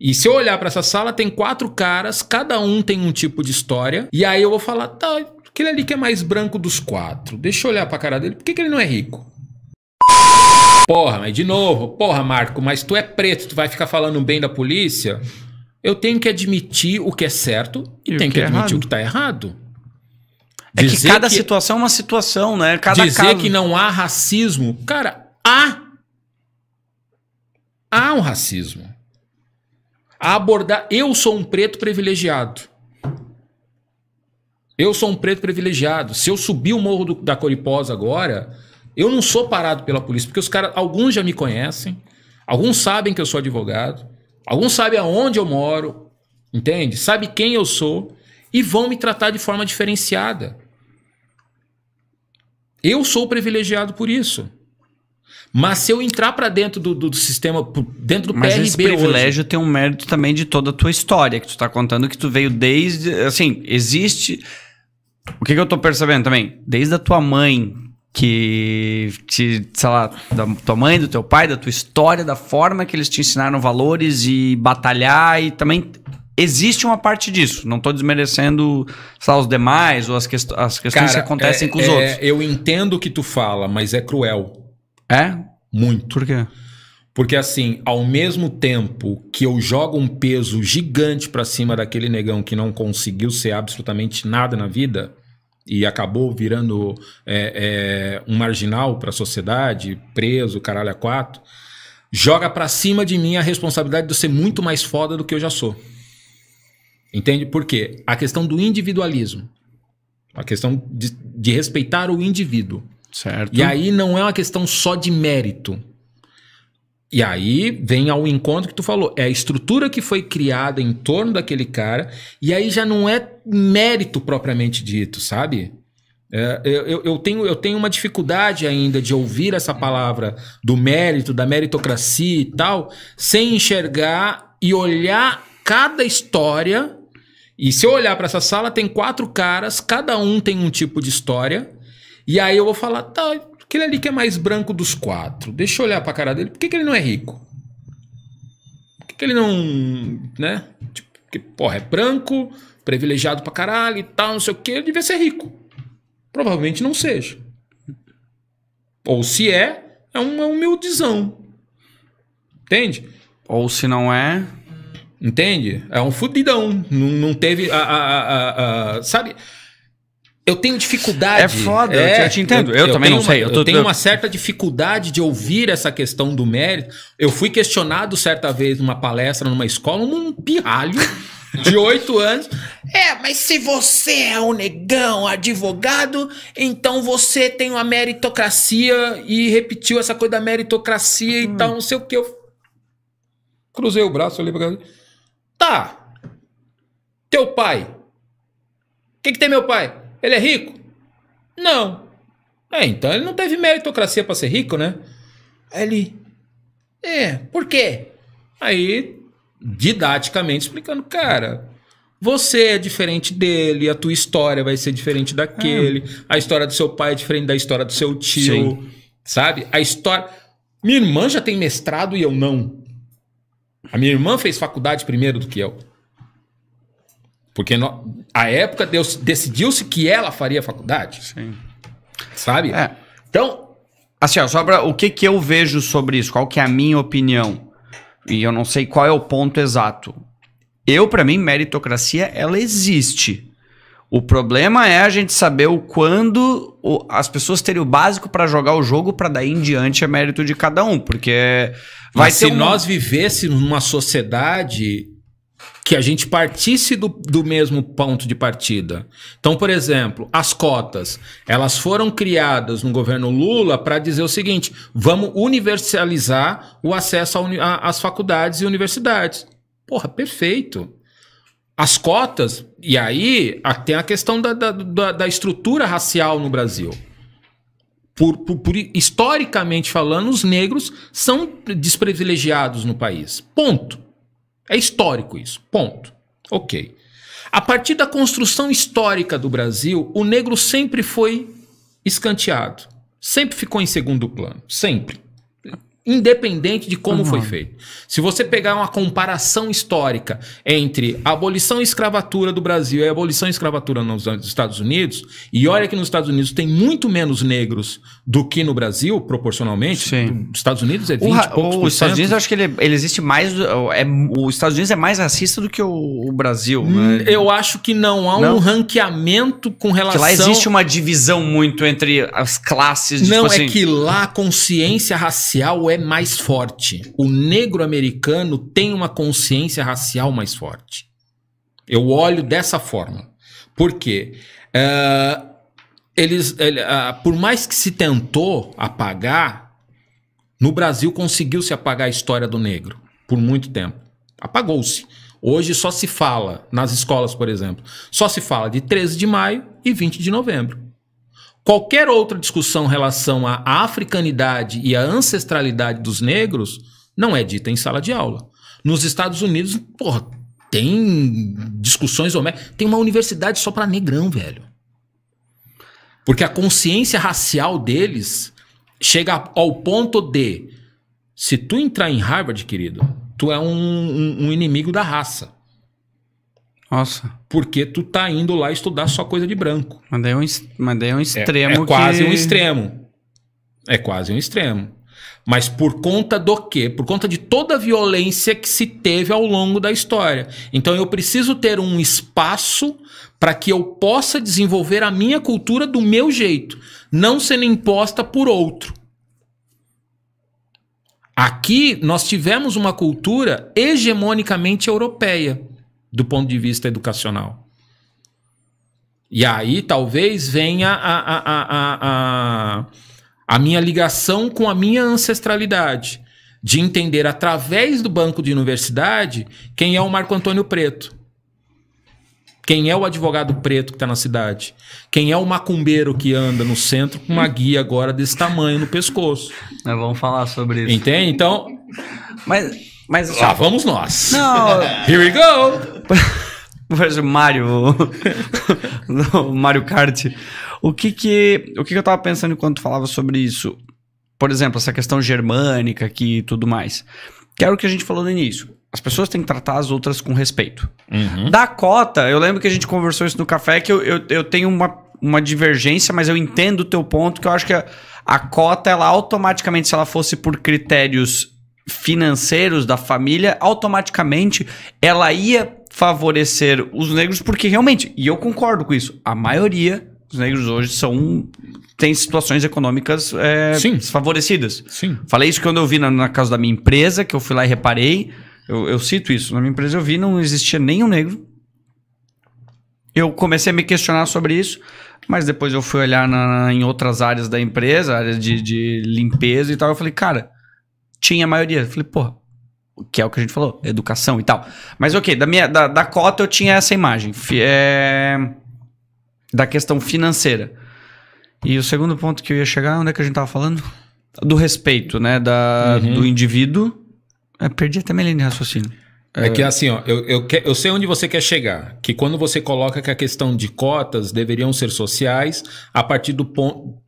E se eu olhar para essa sala, tem quatro caras, cada um tem um tipo de história. E aí eu vou falar, tá, aquele ali que é mais branco dos quatro, deixa eu olhar pra cara dele, por que, que ele não é rico? Porra, mas de novo, porra, Marco, mas tu é preto, tu vai ficar falando bem da polícia? Eu tenho que admitir o que é certo e, e tenho que, que, é admitir é o que tá errado. É dizer que cada que, situação é uma situação, né? Cada dizer caso... que não há racismo, cara, há. Há um racismo a abordar. Eu sou um preto privilegiado. Eu sou um preto privilegiado. Se eu subir o morro do, da Coriposa agora, eu não sou parado pela polícia, porque os caras, alguns já me conhecem, alguns sabem que eu sou advogado, alguns sabem aonde eu moro, entende? Sabe quem eu sou e vão me tratar de forma diferenciada. Eu sou privilegiado por isso. Mas se eu entrar para dentro do, do, do, sistema, dentro do Mas PRB esse privilégio hoje... tem um mérito também de toda a tua história que tu tá contando, que tu veio desde... Assim, existe... O que, que eu tô percebendo também? Desde a tua mãe, que te, sei lá, da tua mãe, do teu pai, da tua história, da forma que eles te ensinaram valores e batalhar e também existe uma parte disso. Não estou desmerecendo lá, os demais ou as, quest as questões Cara, que acontecem é, com os é, outros. Eu entendo o que tu fala, mas é cruel. É? Muito. Por quê? Porque assim, ao mesmo tempo que eu jogo um peso gigante para cima daquele negão que não conseguiu ser absolutamente nada na vida e acabou virando é, é, um marginal para a sociedade, preso, caralho a quatro, joga para cima de mim a responsabilidade de eu ser muito mais foda do que eu já sou. Entende? Por quê? A questão do individualismo. A questão de, de respeitar o indivíduo. Certo. E aí não é uma questão só de mérito. E aí vem ao encontro que tu falou, é a estrutura que foi criada em torno daquele cara, e aí já não é mérito propriamente dito, sabe? É, eu, eu, tenho, eu tenho uma dificuldade ainda de ouvir essa palavra do mérito, da meritocracia e tal, sem enxergar e olhar cada história. E se eu olhar para essa sala, tem quatro caras, cada um tem um tipo de história. E aí eu vou falar, tá, aquele ali que é mais branco dos quatro, deixa eu olhar pra cara dele, por que, que ele não é rico? Por que, que ele não. né? Tipo, porque, porra, é branco, privilegiado pra caralho e tal, não sei o que, ele devia ser rico. Provavelmente não seja. Ou se é, é um é humildizão. Entende? Ou se não é. Entende? É um fudidão. Não, não teve. A, a, a, a, sabe? Eu tenho dificuldade. É foda, é, eu, te, é. entendo. Eu, eu também não uma, sei. Eu, tô, tenho uma certa dificuldade de ouvir essa questão do mérito. Eu fui questionado certa vez numa palestra, numa escola, num pirralho de oito anos. É, mas se você é um negão, advogado, então você tem uma meritocracia e repetiu essa coisa da meritocracia hum. e tal, não sei o que. Eu cruzei o braço ali pra casa. Tá. Teu pai. O que, que tem meu pai? Ele é rico? Não. É, então ele não teve meritocracia para ser rico, né? Aí ele. É, por quê? Aí, didaticamente explicando, cara, você é diferente dele, a tua história vai ser diferente daquele, ah. a história do seu pai é diferente da história do seu tio, Sim. sabe? A história. Minha irmã já tem mestrado e eu não. A minha irmã fez faculdade primeiro do que eu. Porque no, a época decidiu-se que ela faria faculdade. Sim. Sabe? É. Então. Assim, ó, só pra, o que, que eu vejo sobre isso, qual que é a minha opinião? E eu não sei qual é o ponto exato. Eu, para mim, meritocracia, ela existe. O problema é a gente saber o quando o, as pessoas terem o básico para jogar o jogo, para daí em diante é mérito de cada um, porque vai Mas se um... nós vivêssemos numa sociedade que a gente partisse do, do mesmo ponto de partida. Então, por exemplo, as cotas, elas foram criadas no governo Lula para dizer o seguinte: vamos universalizar o acesso às faculdades e universidades. Porra, perfeito. As cotas, e aí tem a questão da, da, da estrutura racial no Brasil. Por, por, por, historicamente falando, os negros são desprivilegiados no país. Ponto. É histórico isso. Ponto. Ok. A partir da construção histórica do Brasil, o negro sempre foi escanteado, sempre ficou em segundo plano, sempre independente de como uhum. foi feito. Se você pegar uma comparação histórica entre a abolição e escravatura do Brasil e a abolição e escravatura nos Estados Unidos, e olha que nos Estados Unidos tem muito menos negros do que no Brasil, proporcionalmente. Sim. Os Estados Unidos é 20 o, poucos o, Os Estados Unidos, eu acho que ele, é, ele existe mais... É, os Estados Unidos é mais racista do que o, o Brasil, né? Hum, eu acho que não há um ranqueamento com relação... Que lá existe uma divisão muito entre as classes. De, não, tipo é assim... é que lá a consciência racial é mais forte. O negro americano tem uma consciência racial mais forte. Eu olho dessa forma. Por quê? Ah, eles, ele, uh, por mais que se tentou apagar, no Brasil conseguiu-se apagar a história do negro por muito tempo. Apagou-se. Hoje só se fala, nas escolas, por exemplo, só se fala de 13 de maio e 20 de novembro. Qualquer outra discussão em relação à africanidade e à ancestralidade dos negros não é dita em sala de aula. Nos Estados Unidos, porra, tem discussões homéricas. Tem uma universidade só para negrão, velho. Porque a consciência racial deles chega ao ponto de: se tu entrar em Harvard, querido, tu é um, um, um inimigo da raça. Nossa. Porque tu tá indo lá estudar só coisa de branco. Mas daí é um, mas daí é um é, extremo. É, é quase que... um extremo. É quase um extremo. Mas por conta do quê? Por conta de toda a violência que se teve ao longo da história. Então eu preciso ter um espaço para que eu possa desenvolver a minha cultura do meu jeito, não sendo imposta por outro. Aqui nós tivemos uma cultura hegemonicamente europeia do ponto de vista educacional. E aí talvez venha a, a, a, a, minha ligação com a minha ancestralidade, de entender através do banco de universidade quem é o Marco Antônio Preto. Quem é o advogado preto que está na cidade? Quem é o macumbeiro que anda no centro com uma guia agora desse tamanho no pescoço? Nós vamos falar sobre isso. Entende? Então. Mas, mas... Lá vamos nós. Não. Here we go! Parece Mario, o Mario Kart. O que que, o que que eu tava pensando enquanto falava sobre isso? Por exemplo, essa questão germânica aqui e tudo mais. Que era o que a gente falou no início. As pessoas têm que tratar as outras com respeito. Uhum. Da cota, eu lembro que a gente conversou isso no café, que eu, eu, eu tenho uma, uma divergência, mas eu entendo o teu ponto, que eu acho que a, a cota, ela automaticamente, se ela fosse por critérios financeiros da família, automaticamente ela ia favorecer os negros, porque realmente, e eu concordo com isso, a maioria dos negros hoje são tem situações econômicas é, Sim. desfavorecidas. Sim. Falei isso quando eu vi na, na casa da minha empresa, que eu fui lá e reparei. Eu, eu, cito isso. Na minha empresa eu vi, não existia nenhum negro. Eu comecei a me questionar sobre isso, mas depois eu fui olhar na, em outras áreas da empresa, áreas de, de limpeza e tal. Eu falei, cara, tinha maioria. Eu falei, porra, que é o que a gente falou, educação e tal. Mas ok, da, minha, da, da cota eu tinha essa imagem é, da questão financeira. E o segundo ponto que eu ia chegar, onde é que a gente tava falando? Do respeito, né? Da, uhum. Do indivíduo. Eu é, perdi até minha linha de raciocínio. É, é que assim, ó, eu, eu, que, eu sei onde você quer chegar. Que quando você coloca que a questão de cotas deveriam ser sociais, a partir do ponto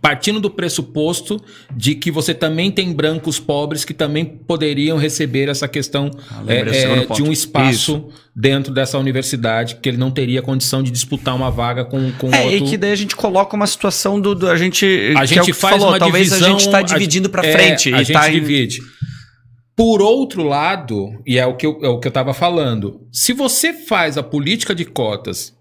partindo do pressuposto de que você também tem brancos pobres que também poderiam receber essa questão é, é, de um espaço Isso. dentro dessa universidade que ele não teria condição de disputar uma vaga com, com é, outro. E que daí a gente coloca uma situação do, do a gente a é gente é faz falou, uma talvez divisão, a gente está dividindo para é, frente a gente tá divide. Em... Por outro lado, e é o que eu, é o que eu estava falando, se você faz a política de cotas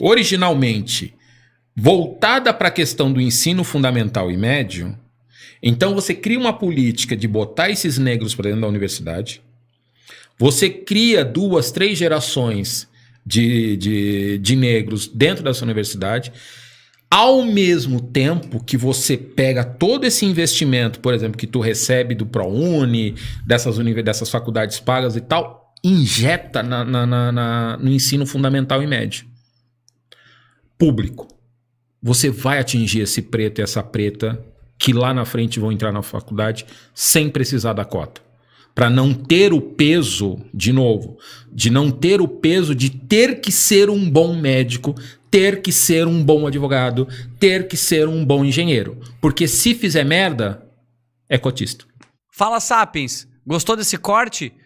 originalmente voltada para a questão do ensino fundamental e médio, então você cria uma política de botar esses negros para dentro da universidade, você cria duas, três gerações de, de, de negros dentro dessa universidade, ao mesmo tempo que você pega todo esse investimento, por exemplo, que tu recebe do ProUni, dessas, dessas faculdades pagas e tal, injeta na, na, na, no ensino fundamental e médio. Público você vai atingir esse preto e essa preta que lá na frente vão entrar na faculdade sem precisar da cota. Para não ter o peso, de novo, de não ter o peso de ter que ser um bom médico, ter que ser um bom advogado, ter que ser um bom engenheiro. Porque se fizer merda, é cotista. Fala, Sapiens. Gostou desse corte?